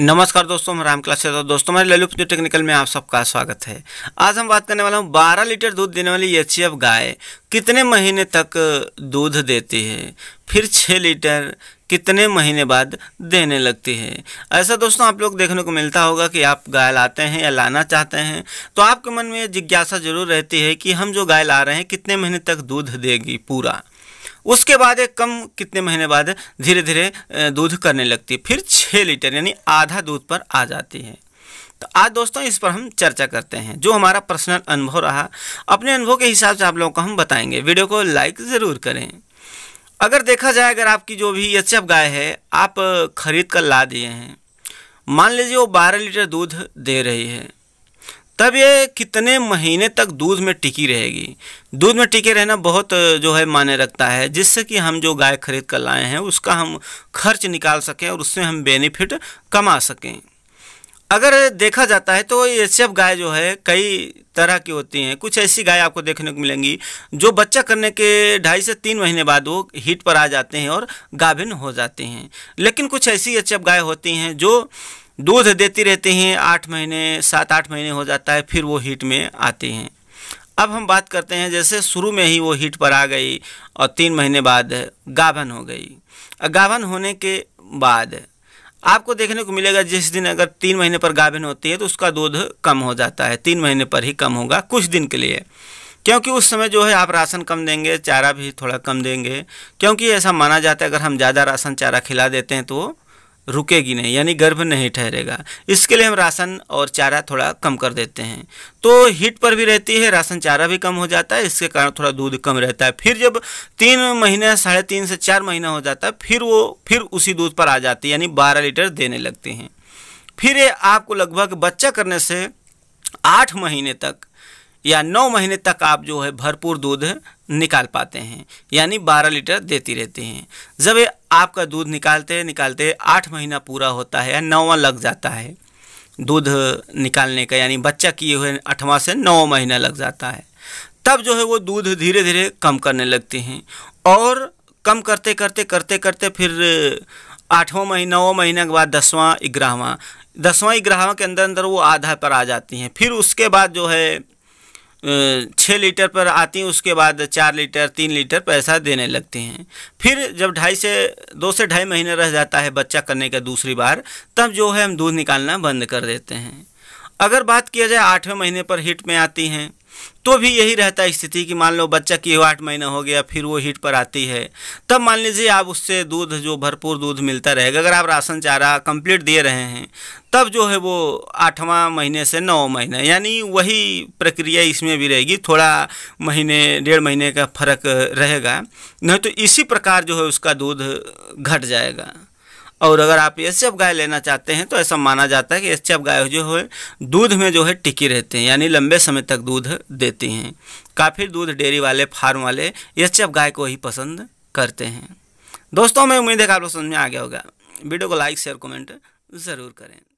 नमस्कार दोस्तों हम राम क्लास तो दोस्तों हमारे ललितपुर टेक्निकल में आप सबका स्वागत है आज हम बात करने वाला हूँ 12 लीटर दूध देने वाली एच गाय कितने महीने तक दूध देती है फिर 6 लीटर कितने महीने बाद देने लगती है ऐसा दोस्तों आप लोग देखने को मिलता होगा कि आप गाय लाते हैं या लाना चाहते हैं तो आपके मन में जिज्ञासा जरूर रहती है कि हम जो गाय ला रहे हैं कितने महीने तक दूध देगी पूरा उसके बाद एक कम कितने महीने बाद धीरे धीरे दूध करने लगती है फिर छः लीटर यानी आधा दूध पर आ जाती है तो आज दोस्तों इस पर हम चर्चा करते हैं जो हमारा पर्सनल अनुभव रहा अपने अनुभव के हिसाब से आप लोगों को हम बताएंगे वीडियो को लाइक ज़रूर करें अगर देखा जाए अगर आपकी जो भी एच गाय है आप खरीद कर ला दिए हैं मान लीजिए वो बारह लीटर दूध दे रही है तब ये कितने महीने तक दूध में टिकी रहेगी दूध में टिके रहना बहुत जो है माने रखता है जिससे कि हम जो गाय खरीद कर लाए हैं उसका हम खर्च निकाल सकें और उससे हम बेनिफिट कमा सकें अगर देखा जाता है तो ये सब गाय जो है कई तरह की होती हैं कुछ ऐसी गाय आपको देखने को मिलेंगी जो बच्चा करने के ढाई से तीन महीने बाद वो हीट पर आ जाते हैं और गाभिन हो जाते हैं लेकिन कुछ ऐसी एच गाय होती हैं जो दूध देती रहती हैं आठ महीने सात आठ महीने हो जाता है फिर वो हीट में आते हैं अब हम बात करते हैं जैसे शुरू में ही वो हीट पर आ गई और तीन महीने बाद गाभन हो गई गाभन होने के बाद आपको देखने को मिलेगा जिस दिन अगर तीन महीने पर गाभिन होती है तो उसका दूध कम हो जाता है तीन महीने पर ही कम होगा कुछ दिन के लिए क्योंकि उस समय जो है आप राशन कम देंगे चारा भी थोड़ा कम देंगे क्योंकि ऐसा माना जाता है अगर हम ज़्यादा राशन चारा खिला देते हैं तो रुकेगी नहीं यानी गर्भ नहीं ठहरेगा इसके लिए हम राशन और चारा थोड़ा कम कर देते हैं तो हीट पर भी रहती है राशन चारा भी कम हो जाता है इसके कारण थोड़ा दूध कम रहता है फिर जब तीन महीने साढ़े तीन से चार महीना हो जाता है फिर वो फिर उसी दूध पर आ जाती है यानी बारह लीटर देने लगते हैं फिर ये आपको लगभग बच्चा करने से आठ महीने तक या नौ महीने तक आप जो है भरपूर दूध निकाल पाते हैं यानी बारह लीटर देती रहती हैं जब ये आपका दूध निकालते निकालते आठ महीना पूरा होता है या नौवा लग जाता है दूध निकालने का यानी बच्चा किए हुए आठवां से नौ महीना लग जाता है तब जो है वो दूध धीरे धीरे कम करने लगती हैं और कम करते करते करते करते फिर आठवां महीना नौवा महीने के बाद दसवां ग्यारहवां दसवां ग्यारहवां के अंदर अंदर वो आधा पर आ जाती हैं फिर उसके बाद जो है छः लीटर पर आती हैं उसके बाद चार लीटर तीन लीटर पैसा देने लगते हैं फिर जब ढाई से दो से ढाई महीने रह जाता है बच्चा करने का दूसरी बार तब जो है हम दूध निकालना बंद कर देते हैं अगर बात किया जाए आठवें महीने पर हिट में आती हैं तो भी यही रहता है स्थिति कि मान लो बच्चा की आठ महीना हो गया फिर वो हीट पर आती है तब मान लीजिए आप उससे दूध जो भरपूर दूध मिलता रहेगा अगर आप राशन चारा कंप्लीट दे रहे हैं तब जो है वो आठवां महीने से नौ महीने यानी वही प्रक्रिया इसमें भी रहेगी थोड़ा महीने डेढ़ महीने का फर्क रहेगा नहीं तो इसी प्रकार जो है उसका दूध घट जाएगा और अगर आप एस एफ गाय लेना चाहते हैं तो ऐसा माना जाता है कि एस एफ गाय जो है दूध में जो है टिकी रहते हैं यानी लंबे समय तक दूध देती हैं काफ़ी दूध डेयरी वाले फार्म वाले एस एफ गाय को ही पसंद करते हैं दोस्तों मैं उम्मीद है कि आप लोग समझ में आ गया होगा वीडियो को लाइक शेयर कमेंट ज़रूर करें